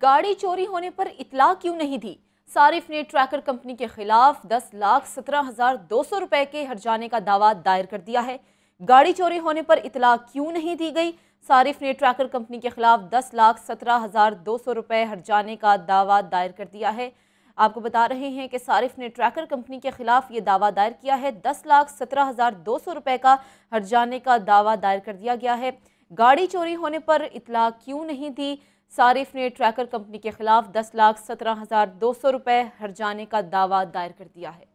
गाड़ी चोरी होने पर इतला क्यों नहीं दी सारिफ ने ट्रैकर कंपनी के खिलाफ दस लाख सत्रह हजार दो सौ रुपए के हर जाने का दावा दायर कर दिया है गाड़ी चोरी होने पर इतला क्यों नहीं दी गई सारिफ ने ट्रैकर कंपनी के खिलाफ दस लाख सत्रह हजार दो सौ रुपए जाने का दावा दायर कर दिया है आपको बता रहे हैं कि सारिफ ने ट्रैकर कंपनी के खिलाफ ये दावा दायर किया है दस लाख सत्रह हजार दो सौ रुपए का हर जाने का दावा दायर कर दिया गया है गाड़ी चोरी होने पर इतला क्यों नहीं दी सारिफ ने ट्रैकर कंपनी के खिलाफ दस लाख सत्रह हज़ार दो सौ रुपये जाने का दावा दायर कर दिया है